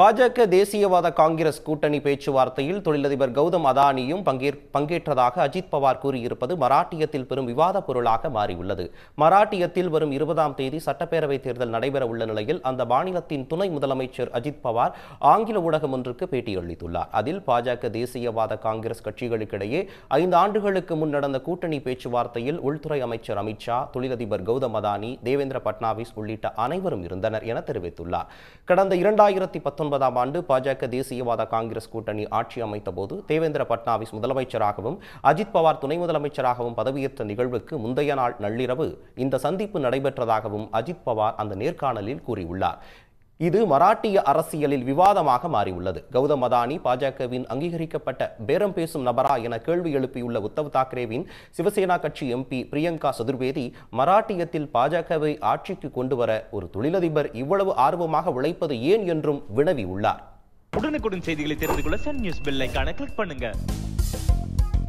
பாஜக தேசியவாத காங்கிரஸ் கூட்டணி பேச்சுவார்த்தையில் தொழிலதிபர் கௌதம் அதானியும் பங்கேற்றதாக அஜித் பவார் கூறியிருப்பது மராட்டியத்தில் பெரும் விவாத பொருளாக மாறியுள்ளது மராட்டியத்தில் வரும் இருபதாம் தேதி சட்டப்பேரவைத் தேர்தல் நடைபெற உள்ள நிலையில் அந்த மாநிலத்தின் துணை முதலமைச்சர் அஜித் பவார் ஆங்கில ஊடகம் ஒன்றுக்கு பேட்டியளித்துள்ளார் அதில் பாஜக தேசியவாத காங்கிரஸ் கட்சிகளுக்கிடையே ஐந்து ஆண்டுகளுக்கு முன் நடந்த கூட்டணி பேச்சுவார்த்தையில் உள்துறை அமைச்சர் அமித்ஷா தொழிலதிபர் கௌதம் அதானி தேவேந்திர பட்னாவிஸ் உள்ளிட்ட அனைவரும் இருந்தனர் என தெரிவித்துள்ளார் கடந்த இரண்டாயிரத்தி பத்தொன்பதாம் ஆண்டு பாஜக தேசியவாத காங்கிரஸ் கூட்டணி ஆட்சி அமைத்த போது தேவேந்திர பட்னாவிஸ் முதலமைச்சராகவும் அஜித் பவார் துணை முதலமைச்சராகவும் பதவியேற்ற நிகழ்வுக்கு முந்தைய நாள் நள்ளிரவு இந்த சந்திப்பு நடைபெற்றதாகவும் அஜித் பவார் அந்த நேர்காணலில் கூறியுள்ளார் இது மராட்டிய அரசியலில் விவாதமாக மாறியுள்ளது கௌதம் அதானி பாஜகவின் அங்கீகரிக்கப்பட்ட பேரம் பேசும் நபரா என கேள்வி எழுப்பியுள்ள உத்தவ் தாக்கரேவின் சிவசேனா கட்சி எம்பி பிரியங்கா சதுர்வேதி மராட்டியத்தில் பாஜகவை ஆட்சிக்கு கொண்டு வர ஒரு தொழிலதிபர் இவ்வளவு ஆர்வமாக உழைப்பது ஏன் என்றும் வினவி உள்ளார் உடனுக்குடன் செய்திகளை தெரிந்து கொள்ள சன் நியூஸ் பெல்லைக்கான கிளிக் பண்ணுங்க